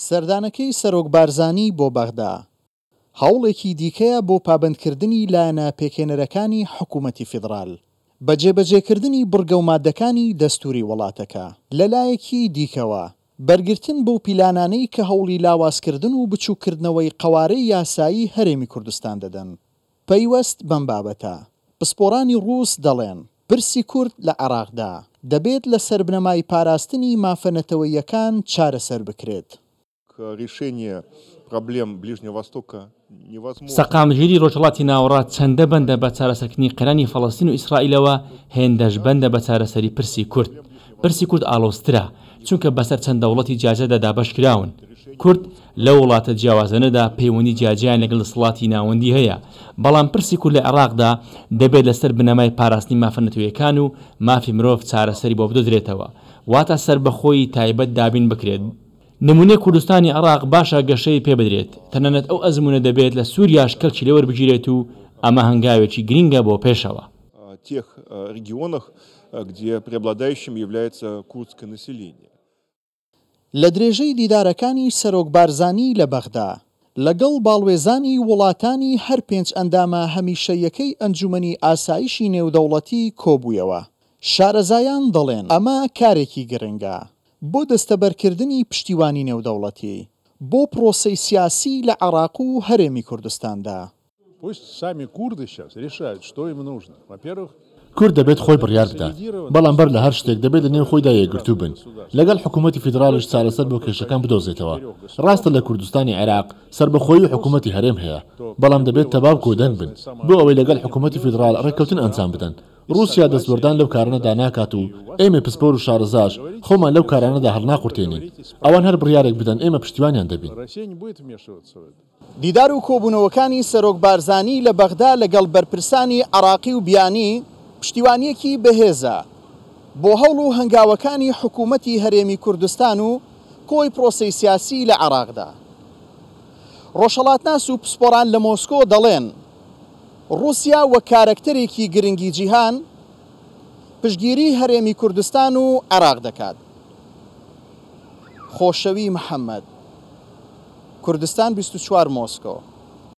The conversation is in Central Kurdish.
سەردانەکەی سەرۆک بارزانانی بۆ بەغدا هەوڵێکی دیکەیە بۆ پابندکردنی لایەنە پێکێنەرەکانی حکوومەتی فیدرال بە جێبەجێکردنی بڕگە و مادەکانی دەستوری وڵاتەکە لەلایەکی دیکەوە بەرگتن بۆ پیلانانەی کە هەوڵی لاوازکردن و بچووکردنەوەی قوارەی یاسایی هەرێمی کوردستان دەدەن پەیوەست بەم بابەتە پسپۆرانی ڕووس دەڵێن پرسی کورد لە عراقدا دەبێت لە سربنەمای پاراستنی مافەنەتەوەیەکان چارەسەر بکرێت решение проблем Ближнего Востока سەقامگیری ڕۆژڵاتی ناوەڕە چەندە بەندە بە چارەسەرکردنی قەرانی فەڵستین و ئیسرائیلەوە هێندەش بەندە بە چارەسەری پرسی کورد پرسی کورد ئالۆسترا چونکە بەسەر چەند دەوڵەتی جاجەدا دابش کراون کورد لە وڵاتە جیاوازەنەدا پەیوەنی جیاجیان لەگەڵ سڵاتی ناوەندی هەیە بەڵام پرسی کورد لە عێراقدا دەبێت لەسەر بنەمای پاراستنی مافەنەتویەکان و مافی مرۆڤ چارەسەری بۆ بدۆدرێتەوە واتە سەر بەخۆی تایبەت دابین بکرێت نمونە کوردستانی عراق باشە گەشەی پێ بدرێت تەنەنەت ئەو ئەزمونە دەبێت لە سووریاش کەلکی لەوە بگیرێت و ئەمە هەنگاوێکی گرینگە بۆ پێشەوە тех регионах, где преобладающим является курдское население. لە درێژەی دیدارەکانی سەرۆک بارزانی لە بەغدا لەگەڵ باڵوێزانی وڵاتانی هەر پێنج ئەندامە هەمیشەیەکەی ئەنجومنی ئاسایشی نێودەوڵەتی کۆبوویەوە شارەزایان دەڵێن ئەمە کارێکی گرنگە بۆ دەستەبەرکردنی پشتیوانی نێودەوڵەتی بۆ پرۆسی سیاسی لە عراق و هەرێمی کوردستاندا. کورد دەبێت خۆی بڕیار بدات بەڵام بەر لە هەر شتێک دەبێت لە نێو خۆیدا یەگرتو بن لەگەڵ حکوومەتتی فیدراالش چارەسەر بۆ کێشەکان بدۆزێتەوە ڕاستە لە کوردستانی عێراق سربەخۆی و حکوومەتتی هەرێم هەیە بەڵام دەبێت تەباب کۆدەن بن بۆ ئەوەی لەگەڵ حکوومەتتی فیدراال ڕێککەوتن ئەنجام بدەن رووسیا دەستبەردان لەو کارانەدا ناکات و ئێمە پسپۆر و شارزاش خۆمان لەو کارانەدا هەر ناقورتێنین ئەوان هەر بڕیارێک بدەن ئێمە پشتیوانیان دەبین دیدار و کۆبوونەوەکانی سەرۆک بارزانانی لە بەغدا لەگەڵ بەرپرسانی عراقی و بیانی پشتیوانیەکی بەهێزە بۆ هەوڵ و هەنگاوەکانی حکوومەتی هەرێمی کوردستان و کۆی پرۆسی سیاسی لە عراقدا ڕۆژەڵاتناس و پسپۆران لە مۆسکۆ دەڵێن رووسیا وە کارکتەرێکی گرنگی جیهان پشگیری هەرێمی کوردستان و عراق دەکات خۆشەوی محەممەد کوردستان 24 مۆسکۆ